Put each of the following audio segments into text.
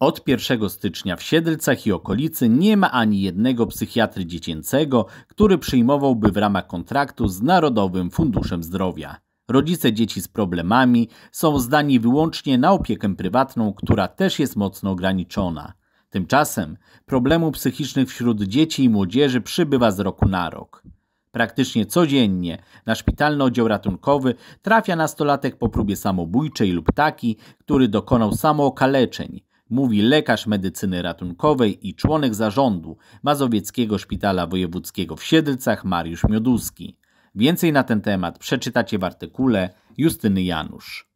Od 1 stycznia w Siedlcach i okolicy nie ma ani jednego psychiatry dziecięcego, który przyjmowałby w ramach kontraktu z Narodowym Funduszem Zdrowia. Rodzice dzieci z problemami są zdani wyłącznie na opiekę prywatną, która też jest mocno ograniczona. Tymczasem problemów psychicznych wśród dzieci i młodzieży przybywa z roku na rok. Praktycznie codziennie na szpitalny oddział ratunkowy trafia nastolatek po próbie samobójczej lub taki, który dokonał samookaleczeń, mówi lekarz medycyny ratunkowej i członek zarządu Mazowieckiego Szpitala Wojewódzkiego w Siedlcach Mariusz Mioduski. Więcej na ten temat przeczytacie w artykule Justyny Janusz.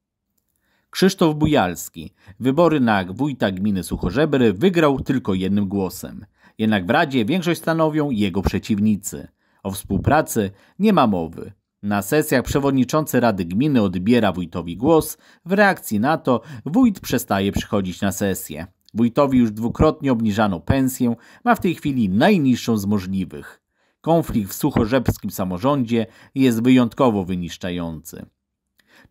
Krzysztof Bujalski wybory na wójta gminy Suchorzebry wygrał tylko jednym głosem. Jednak w Radzie większość stanowią jego przeciwnicy. O współpracy nie ma mowy. Na sesjach przewodniczący Rady Gminy odbiera wójtowi głos. W reakcji na to wójt przestaje przychodzić na sesję. Wójtowi już dwukrotnie obniżano pensję, ma w tej chwili najniższą z możliwych. Konflikt w suchorzebskim samorządzie jest wyjątkowo wyniszczający.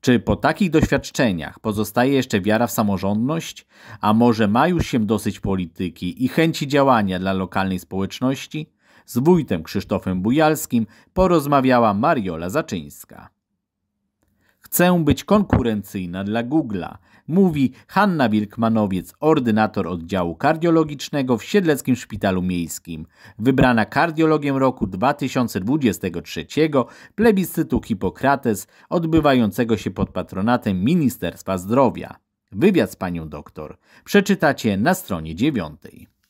Czy po takich doświadczeniach pozostaje jeszcze wiara w samorządność? A może ma już się dosyć polityki i chęci działania dla lokalnej społeczności? Z wójtem Krzysztofem Bujalskim porozmawiała Mariola Zaczyńska. Chcę być konkurencyjna dla Google'a, mówi Hanna Wilkmanowiec, ordynator oddziału kardiologicznego w Siedleckim Szpitalu Miejskim, wybrana kardiologiem roku 2023 plebiscytu Hipokrates odbywającego się pod patronatem Ministerstwa Zdrowia. Wywiad z panią doktor przeczytacie na stronie dziewiątej.